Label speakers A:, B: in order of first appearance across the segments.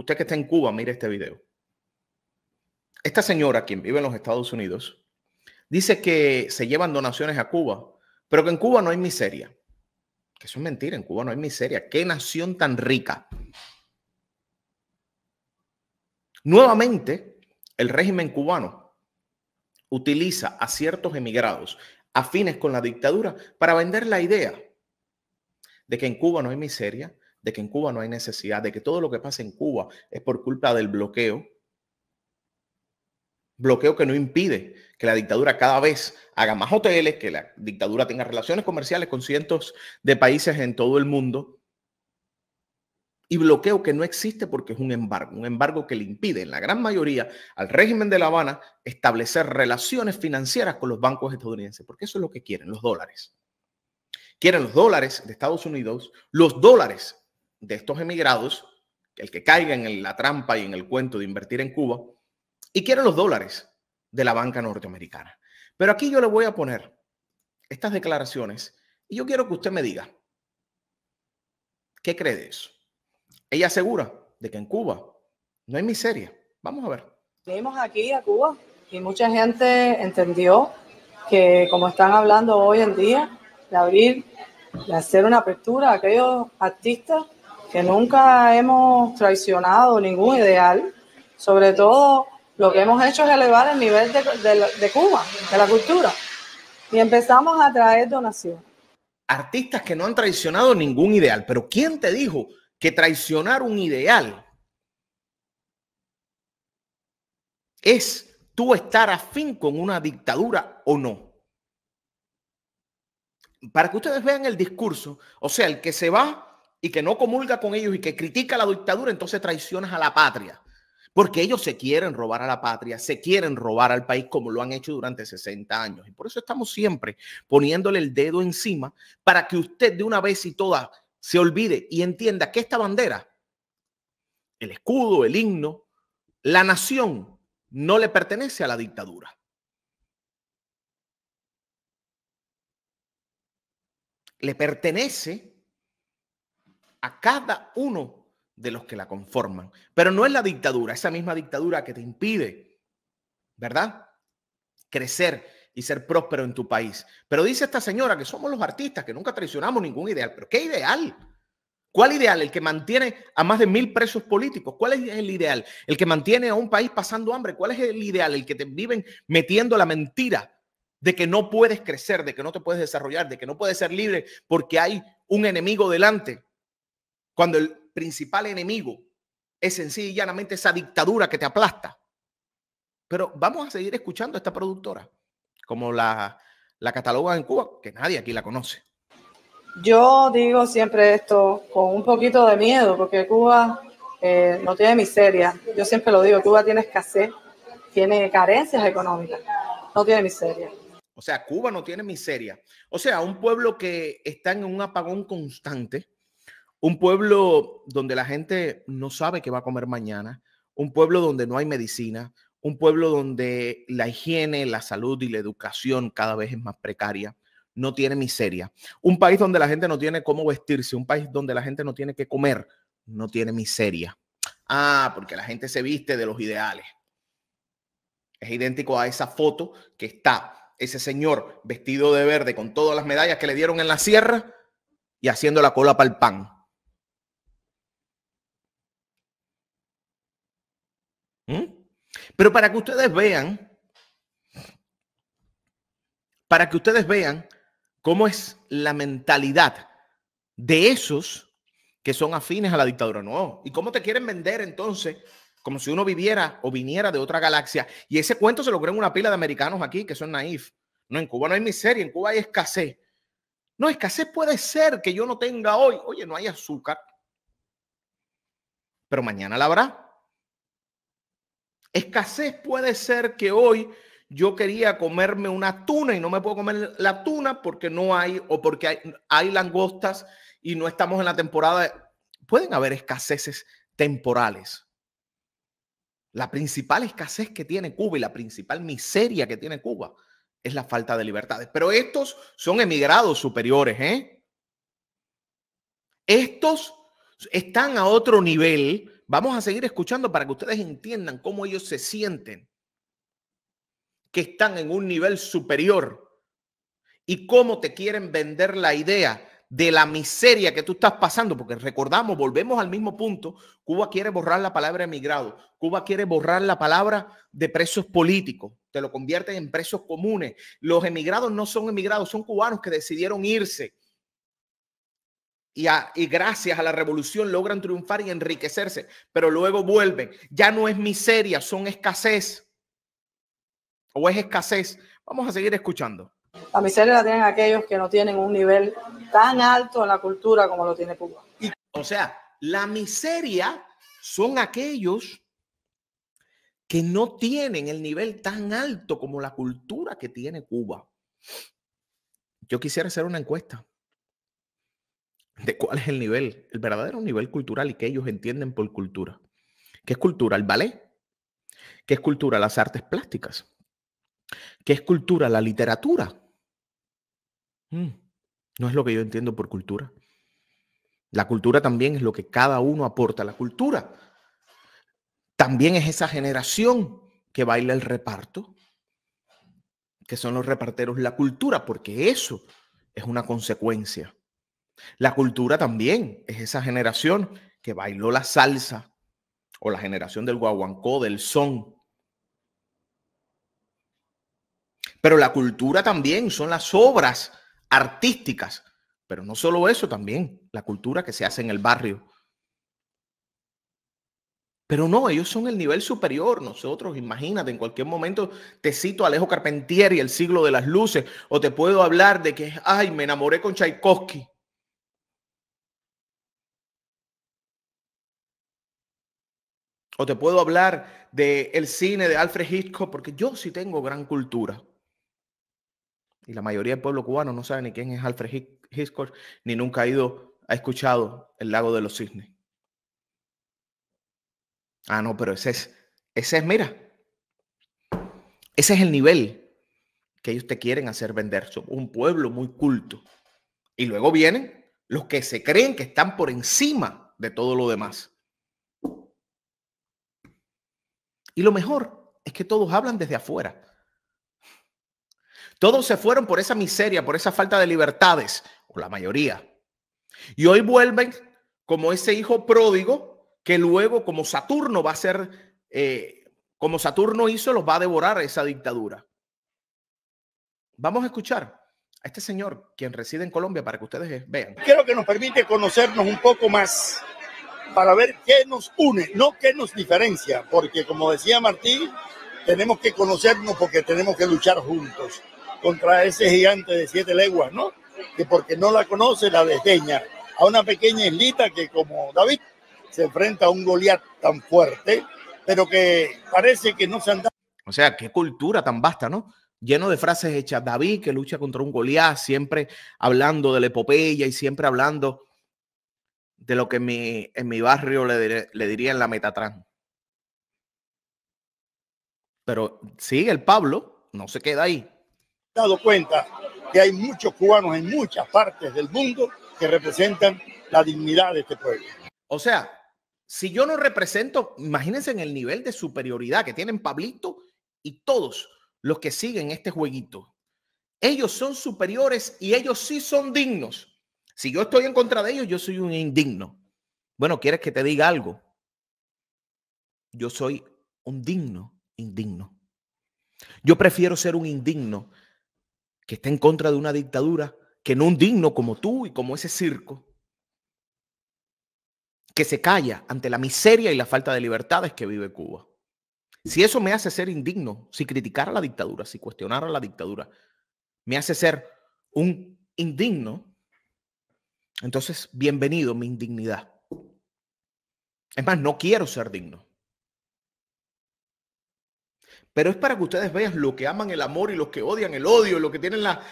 A: Usted que está en Cuba, mire este video. Esta señora, quien vive en los Estados Unidos, dice que se llevan donaciones a Cuba, pero que en Cuba no hay miseria. Que eso es mentira, en Cuba no hay miseria. Qué nación tan rica. Nuevamente, el régimen cubano utiliza a ciertos emigrados afines con la dictadura para vender la idea de que en Cuba no hay miseria, de que en Cuba no hay necesidad, de que todo lo que pasa en Cuba es por culpa del bloqueo. Bloqueo que no impide que la dictadura cada vez haga más hoteles, que la dictadura tenga relaciones comerciales con cientos de países en todo el mundo. Y bloqueo que no existe porque es un embargo, un embargo que le impide en la gran mayoría al régimen de La Habana establecer relaciones financieras con los bancos estadounidenses, porque eso es lo que quieren, los dólares quieren los dólares de Estados Unidos, los dólares de estos emigrados, el que caiga en la trampa y en el cuento de invertir en Cuba, y quiere los dólares de la banca norteamericana. Pero aquí yo le voy a poner estas declaraciones y yo quiero que usted me diga, ¿qué cree de eso? Ella asegura de que en
B: Cuba no hay miseria. Vamos a ver. Vimos aquí a Cuba y mucha gente entendió que como están hablando hoy en día, de abrir, de hacer una apertura a aquellos artistas que nunca hemos traicionado ningún ideal, sobre todo lo que hemos hecho es elevar el nivel de, Cuba, de la cultura, y empezamos a traer donaciones. Artistas
A: que no han traicionado ningún ideal, pero ¿quién te dijo que traicionar un ideal es tú estar afín con una dictadura o no? Para que ustedes vean el discurso, o sea, el que se va y que no comulga con ellos y que critica la dictadura, entonces traicionas a la patria. Porque ellos se quieren robar a la patria, se quieren robar al país como lo han hecho durante 60 años. Y por eso estamos siempre poniéndole el dedo encima para que usted de una vez y todas se olvide y entienda que esta bandera, el escudo, el himno, la nación no le pertenece a la dictadura. Le pertenece a cada uno de los que la conforman. Pero no es la dictadura, esa misma dictadura que te impide, ¿verdad? Crecer y ser próspero en tu país. Pero dice esta señora que somos los artistas, que nunca traicionamos ningún ideal. ¿Pero qué ideal? ¿Cuál ideal? El que mantiene a más de mil presos políticos. ¿Cuál es el ideal? El que mantiene a un país pasando hambre. ¿Cuál es el ideal? El que te viven metiendo la mentira de que no puedes crecer, de que no te puedes desarrollar, de que no puedes ser libre porque hay un enemigo delante. Cuando el principal enemigo es sencillamente llanamente esa dictadura que te aplasta. Pero vamos a seguir escuchando a esta productora, como la, la cataloga en Cuba, que nadie aquí la conoce.
B: Yo digo siempre esto con un poquito de miedo, porque Cuba eh, no tiene miseria. Yo siempre lo digo, Cuba tiene escasez, tiene carencias económicas, no tiene miseria.
A: O sea, Cuba no tiene miseria. O sea, un pueblo que está en un apagón constante, un pueblo donde la gente no sabe qué va a comer mañana, un pueblo donde no hay medicina, un pueblo donde la higiene, la salud y la educación cada vez es más precaria, no tiene miseria. Un país donde la gente no tiene cómo vestirse, un país donde la gente no tiene qué comer, no tiene miseria. Ah, porque la gente se viste de los ideales. Es idéntico a esa foto que está ese señor vestido de verde con todas las medallas que le dieron en la sierra y haciendo la cola para el pan. Pero para que ustedes vean, para que ustedes vean cómo es la mentalidad de esos que son afines a la dictadura. No, y cómo te quieren vender entonces, como si uno viviera o viniera de otra galaxia. Y ese cuento se lo creen una pila de americanos aquí que son naif. No, en Cuba no hay miseria, en Cuba hay escasez. No, escasez puede ser que yo no tenga hoy. Oye, no hay azúcar. Pero mañana la habrá. Escasez puede ser que hoy yo quería comerme una tuna y no me puedo comer la tuna porque no hay o porque hay, langostas y no estamos en la temporada. Pueden haber escaseces temporales. La principal escasez que tiene Cuba y la principal miseria que tiene Cuba es la falta de libertades. Pero estos son emigrados superiores, ¿eh? Estos están a otro nivel Vamos a seguir escuchando para que ustedes entiendan cómo ellos se sienten que están en un nivel superior y cómo te quieren vender la idea de la miseria que tú estás pasando, porque recordamos, volvemos al mismo punto, Cuba quiere borrar la palabra emigrado, Cuba quiere borrar la palabra de presos políticos, te lo convierten en presos comunes. Los emigrados no son emigrados, son cubanos que decidieron irse y, gracias a la revolución logran triunfar y enriquecerse, pero luego vuelven. Ya no es miseria, son escasez. O es escasez.
B: Vamos a seguir escuchando. La miseria la tienen aquellos que no tienen un nivel tan alto en la cultura como lo tiene Cuba. o sea, la miseria son
A: aquellos que no tienen el nivel tan alto como la cultura que tiene Cuba. Yo quisiera hacer una encuesta de cuál es el nivel, el verdadero nivel cultural y que ellos entienden por cultura. ¿Qué es cultura? El ballet. ¿Qué es cultura? Las artes plásticas. ¿Qué es cultura? La literatura. Mm. no es lo que yo entiendo por cultura. La cultura también es lo que cada uno aporta. La cultura también es esa generación que baila el reparto, que son los reparteros. La cultura, porque eso es una consecuencia la cultura también es esa generación que bailó la salsa o la generación del guaguancó, del son. Pero la cultura también son las obras artísticas. Pero no solo eso, también la cultura que se hace en el barrio. Pero no, ellos son el nivel superior. Nosotros, imagínate, en cualquier momento te cito a Alejo Carpentier y el siglo de las luces, o te puedo hablar de que, ay, me enamoré con Tchaikovsky. o te puedo hablar del cine de Alfred Hitchcock, porque yo sí tengo gran cultura. Y la mayoría del pueblo cubano no sabe ni quién es Alfred Hitchcock, ni nunca ha ido, ha escuchado El lago de los cisnes. Ah, no, pero ese es, ese es, mira, ese es el nivel que ellos te quieren hacer vender. Son un pueblo muy culto. Y luego vienen los que se creen que están por encima de todo lo demás. Y lo mejor es que todos hablan desde afuera. Todos se fueron por esa miseria, por esa falta de libertades, o la mayoría. Y hoy vuelven como ese hijo pródigo que luego, como Saturno va a ser, eh, como Saturno hizo, los va a devorar esa dictadura. Vamos a escuchar a este señor, quien reside en Colombia, para que ustedes vean. Creo que nos permite conocernos un poco más para ver qué nos une, no qué nos diferencia, porque como decía Martín, tenemos que conocernos porque tenemos que luchar juntos contra ese gigante de siete leguas, ¿no? Que porque no la conoce la desdeña a una pequeña islita que como David se enfrenta a un Goliat tan fuerte, pero que parece que no se anda. O sea, qué cultura tan vasta, ¿no? lleno de frases hechas. David que lucha contra un Goliat, siempre hablando de la epopeya y siempre hablando de lo que en mi, en mi barrio le, diré, le dirían la Metatran. Pero sigue el Pablo, no se queda ahí. He dado cuenta que hay muchos cubanos en muchas partes del mundo que representan la dignidad de este pueblo. O sea, si yo no represento, imagínense en el nivel de superioridad que tienen Pablito y todos los que siguen este jueguito. Ellos son superiores y ellos sí son dignos. Si yo estoy en contra de ellos, yo soy un indigno. Bueno, ¿quieres que te diga algo? Yo soy un digno, indigno. Yo prefiero ser un indigno que está en contra de una dictadura que no un digno como tú y como ese circo que se calla ante la miseria y la falta de libertades que vive Cuba. Si eso me hace ser indigno, si criticar a la dictadura, si cuestionar a la dictadura, me hace ser un indigno, entonces, bienvenido mi indignidad. Es más, no quiero ser digno. Pero es para que ustedes vean lo que aman el amor y los que odian el odio, lo que tienen la,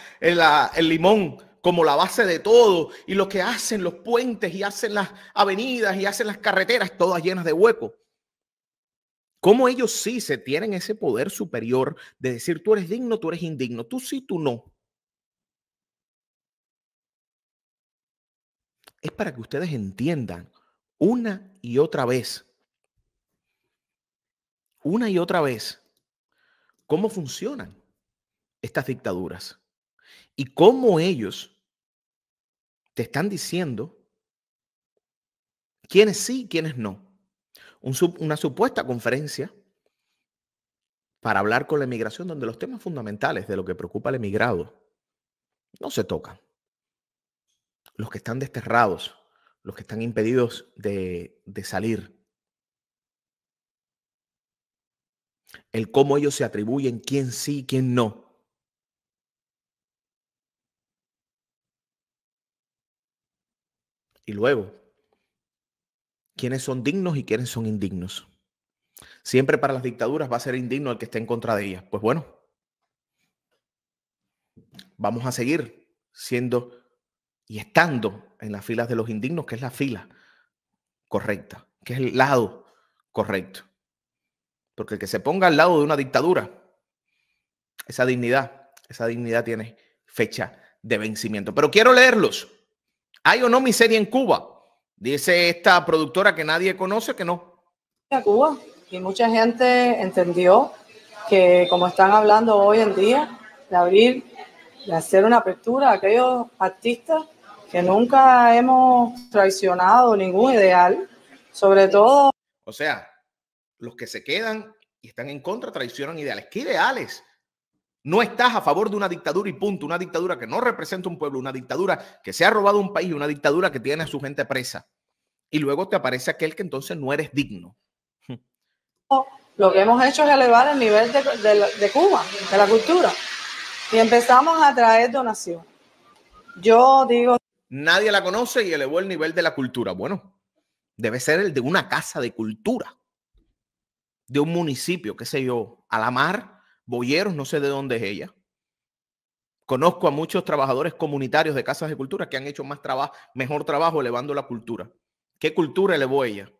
A: el limón como la base de todo y lo que hacen los puentes y hacen las avenidas y hacen las carreteras todas llenas de hueco. Cómo ellos sí se tienen ese poder superior de decir tú eres digno, tú eres indigno, tú sí, tú no. es para que ustedes entiendan una y otra vez, una y otra vez, cómo funcionan estas dictaduras y cómo ellos te están diciendo quiénes sí, quiénes no. una supuesta conferencia para hablar con la emigración, donde los temas fundamentales de lo que preocupa al emigrado no se tocan los que están desterrados, los que están impedidos de, salir. El cómo ellos se atribuyen quién sí y quién no. Y luego, quiénes son dignos y quiénes son indignos. Siempre para las dictaduras va a ser indigno el que esté en contra de ellas. Pues bueno, vamos a seguir siendo y estando en las filas de los indignos, que es la fila correcta, que es el lado correcto. Porque el que se ponga al lado de una dictadura, esa dignidad, esa dignidad tiene fecha de vencimiento. Pero quiero leerlos. ¿Hay o no miseria en Cuba? Dice esta productora que nadie conoce que no.
B: y mucha gente entendió que como están hablando hoy en día de abrir, de hacer una apertura a aquellos artistas que nunca hemos traicionado ningún ideal, sobre todo...
A: O sea, los que se quedan y están en contra traicionan ideales. ¿Qué ideales? No estás a favor de una dictadura y punto, una dictadura que no representa un pueblo, una dictadura que se ha robado un país, una dictadura que tiene a su gente presa. Y luego te aparece aquel que entonces no eres digno.
B: Lo que hemos hecho es elevar el nivel de, Cuba, de la cultura. Y empezamos a traer donación. Yo digo
A: nadie la conoce y elevó el nivel de la cultura. Bueno, debe ser el de una casa de cultura, de un municipio, qué sé yo, Alamar, Boyeros, no sé de dónde es ella. Conozco a muchos trabajadores comunitarios de casas de cultura que han hecho más trabajo, mejor trabajo elevando la cultura. ¿Qué cultura elevó ella?